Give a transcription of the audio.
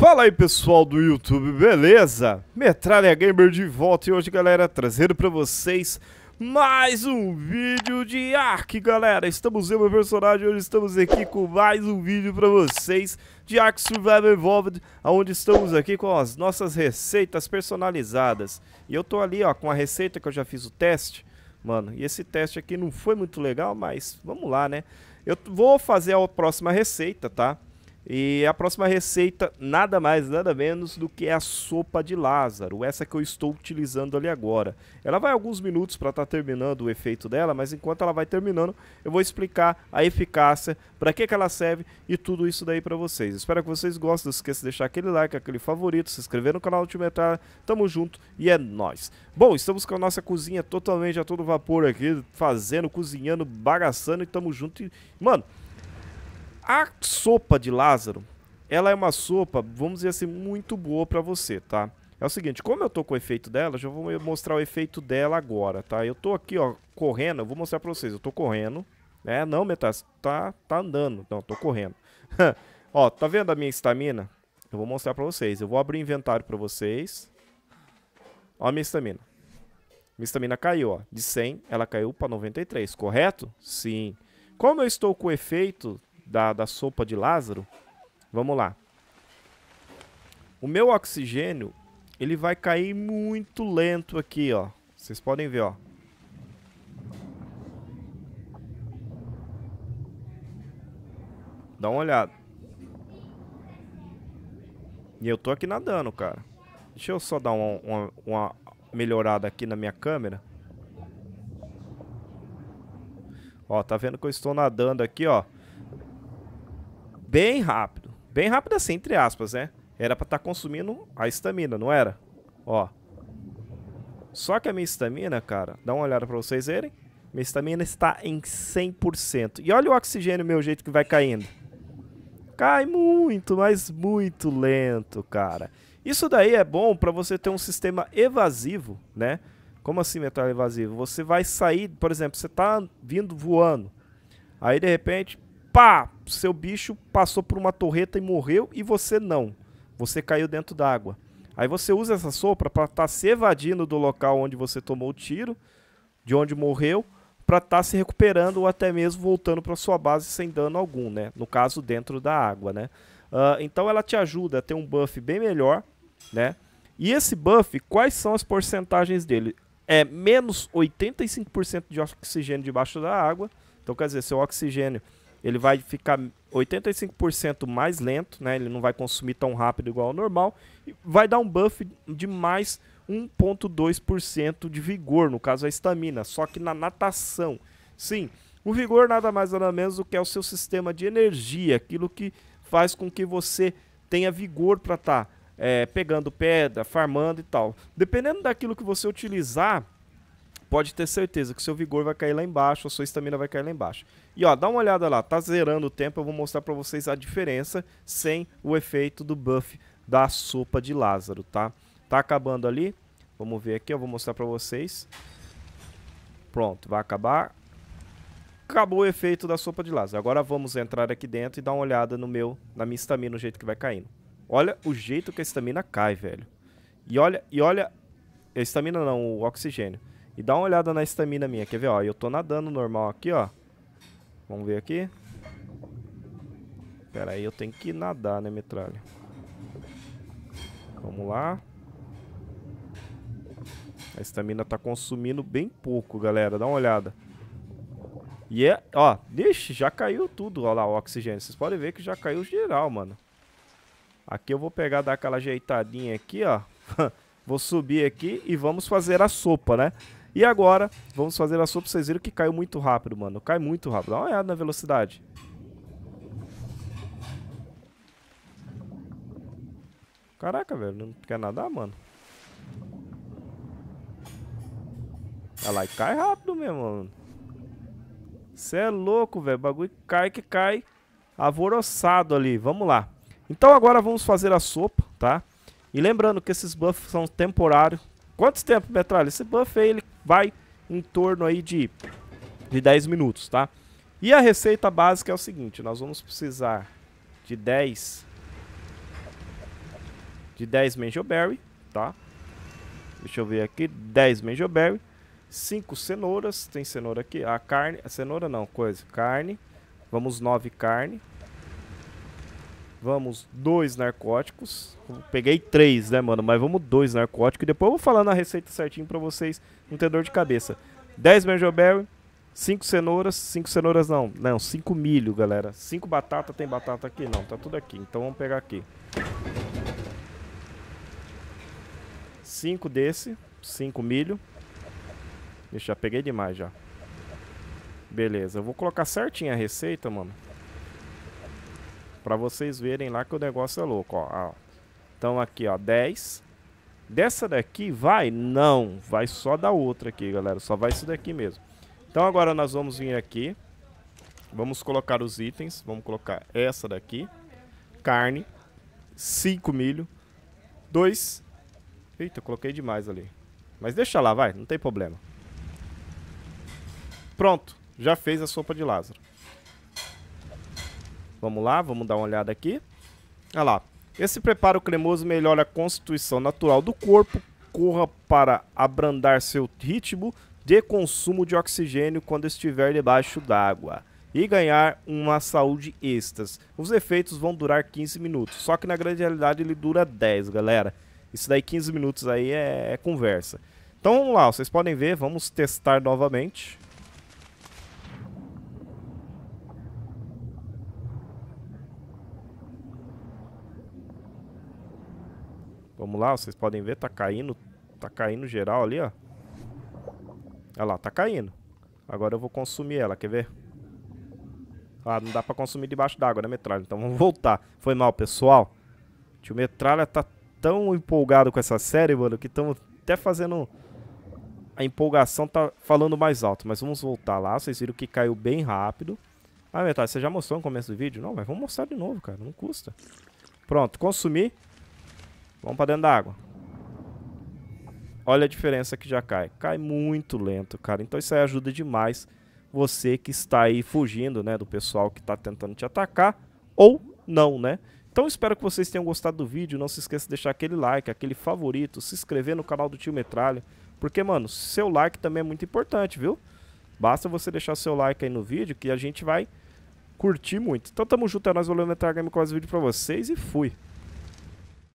Fala aí pessoal do YouTube, beleza? Metralha Gamer de volta e hoje galera trazendo pra vocês mais um vídeo de Ark galera Estamos eu, meu personagem, hoje estamos aqui com mais um vídeo pra vocês de Ark Survival Evolved Onde estamos aqui com as nossas receitas personalizadas E eu tô ali ó, com a receita que eu já fiz o teste Mano, e esse teste aqui não foi muito legal, mas vamos lá né Eu vou fazer a próxima receita, tá? E a próxima receita, nada mais, nada menos do que a sopa de Lázaro, essa que eu estou utilizando ali agora. Ela vai alguns minutos para estar tá terminando o efeito dela, mas enquanto ela vai terminando, eu vou explicar a eficácia, para que, que ela serve e tudo isso daí para vocês. Espero que vocês gostem, não esqueça de deixar aquele like, aquele favorito, se inscrever no canal Ultimetar, tamo junto e é nóis. Bom, estamos com a nossa cozinha totalmente a todo vapor aqui, fazendo, cozinhando, bagaçando e tamo junto. E, mano, a sopa de Lázaro, ela é uma sopa, vamos dizer assim, muito boa para você, tá? É o seguinte, como eu tô com o efeito dela, já vou mostrar o efeito dela agora, tá? Eu tô aqui, ó, correndo, eu vou mostrar pra vocês, eu tô correndo, né? Não, Metas, tá, tá andando, não, tô correndo. ó, tá vendo a minha estamina? Eu vou mostrar pra vocês, eu vou abrir o inventário pra vocês. Ó a minha estamina. Minha estamina caiu, ó, de 100, ela caiu pra 93, correto? Sim. Como eu estou com o efeito da, da sopa de Lázaro. Vamos lá. O meu oxigênio, ele vai cair muito lento aqui, ó. Vocês podem ver, ó. Dá uma olhada. E eu tô aqui nadando, cara. Deixa eu só dar uma, uma, uma melhorada aqui na minha câmera. Ó, tá vendo que eu estou nadando aqui, ó bem rápido. Bem rápido assim, entre aspas, né? Era pra estar tá consumindo a estamina, não era? Ó. Só que a minha estamina, cara, dá uma olhada pra vocês verem. Minha estamina está em 100%. E olha o oxigênio, meu jeito que vai caindo. Cai muito, mas muito lento, cara. Isso daí é bom para você ter um sistema evasivo, né? Como assim metal evasivo? Você vai sair, por exemplo, você tá vindo voando. Aí de repente, pá, seu bicho passou por uma torreta e morreu e você não. Você caiu dentro d'água. Aí você usa essa sopa para estar tá se evadindo do local onde você tomou o tiro, de onde morreu, para estar tá se recuperando ou até mesmo voltando para sua base sem dano algum, né? No caso, dentro da água, né? Uh, então ela te ajuda a ter um buff bem melhor, né? E esse buff, quais são as porcentagens dele? É menos 85% de oxigênio debaixo da água. Então quer dizer, seu oxigênio ele vai ficar 85% mais lento, né? Ele não vai consumir tão rápido igual ao normal. E vai dar um buff de mais 1.2% de vigor, no caso a estamina, só que na natação. Sim, o vigor nada mais nada menos do que é o seu sistema de energia, aquilo que faz com que você tenha vigor para estar tá, é, pegando pedra, farmando e tal. Dependendo daquilo que você utilizar, pode ter certeza que seu vigor vai cair lá embaixo, a sua estamina vai cair lá embaixo. E ó, dá uma olhada lá, tá zerando o tempo, eu vou mostrar para vocês a diferença sem o efeito do buff da sopa de Lázaro, tá? Tá acabando ali, vamos ver aqui, eu vou mostrar para vocês. Pronto, vai acabar. Acabou o efeito da sopa de Lázaro. Agora vamos entrar aqui dentro e dar uma olhada no meu, na minha estamina, o jeito que vai caindo. Olha o jeito que a estamina cai, velho. E olha, e olha, a estamina não, o oxigênio. E dá uma olhada na estamina minha, quer ver, ó. Eu tô nadando normal aqui, ó. Vamos ver aqui. Pera aí, eu tenho que nadar, né, metralha? Vamos lá. A estamina tá consumindo bem pouco, galera. Dá uma olhada. E yeah. é... Ó, deixa já caiu tudo. Ó lá, o oxigênio. Vocês podem ver que já caiu geral, mano. Aqui eu vou pegar, dar aquela ajeitadinha aqui, ó. vou subir aqui e vamos fazer a sopa, né? E agora, vamos fazer a sua pra vocês verem que caiu muito rápido, mano. Cai muito rápido. Dá uma olhada na velocidade. Caraca, velho. Não quer nadar, mano? Olha lá, e cai rápido mesmo, mano. Você é louco, velho. O bagulho cai que cai avoroçado ali. Vamos lá. Então agora vamos fazer a sopa, tá? E lembrando que esses buffs são temporários. Quanto tempo, Metralha? Esse buff aí, ele vai em torno aí de, de 10 minutos, tá? E a receita básica é o seguinte, nós vamos precisar de 10 de 10 mango berry, tá? Deixa eu ver aqui, 10 mango berry, 5 cenouras, tem cenoura aqui, a ah, carne, a cenoura não, coisa, carne. Vamos 9 carne, Vamos, dois narcóticos. Peguei três, né, mano? Mas vamos dois narcóticos. E depois eu vou falar na receita certinho pra vocês não ter dor de cabeça. 10 berry, 5 cenouras, 5 cenouras não, não, 5 milho, galera. 5 batata, tem batata aqui? Não, tá tudo aqui. Então vamos pegar aqui. 5 desse, 5 milho. Deixa, peguei demais já. Beleza, eu vou colocar certinho a receita, mano. Para vocês verem lá que o negócio é louco, ó. Então aqui, ó, 10. Dessa daqui vai? Não, vai só da outra aqui, galera. Só vai isso daqui mesmo. Então agora nós vamos vir aqui. Vamos colocar os itens. Vamos colocar essa daqui. Carne. 5 milho. 2. Eita, coloquei demais ali. Mas deixa lá, vai. Não tem problema. Pronto. Já fez a sopa de Lázaro. Vamos lá, vamos dar uma olhada aqui. Olha lá. Esse preparo cremoso melhora a constituição natural do corpo, corra para abrandar seu ritmo de consumo de oxigênio quando estiver debaixo d'água e ganhar uma saúde extras. Os efeitos vão durar 15 minutos, só que na grande realidade ele dura 10, galera. Isso daí 15 minutos aí é, é conversa. Então vamos lá, vocês podem ver, vamos testar novamente. Vamos lá, vocês podem ver, tá caindo. Tá caindo geral ali, ó. Olha lá, tá caindo. Agora eu vou consumir ela, quer ver? Ah, não dá pra consumir debaixo d'água, né, metralha? Então vamos voltar. Foi mal, pessoal. tio Metralha tá tão empolgado com essa série, mano, que estamos até fazendo... A empolgação tá falando mais alto, mas vamos voltar lá. Vocês viram que caiu bem rápido. Ah, Metralha, você já mostrou no começo do vídeo? Não, mas vamos mostrar de novo, cara. Não custa. Pronto, consumi. Vamos para dentro da água. Olha a diferença que já cai. Cai muito lento, cara. Então isso aí ajuda demais você que está aí fugindo, né, do pessoal que está tentando te atacar ou não, né? Então espero que vocês tenham gostado do vídeo. Não se esqueça de deixar aquele like, aquele favorito, se inscrever no canal do Tio Metralha, porque mano, seu like também é muito importante, viu? Basta você deixar seu like aí no vídeo que a gente vai curtir muito. Então tamo junto, é nóis, valeu, Metralha Game, quase vídeo pra vocês e fui!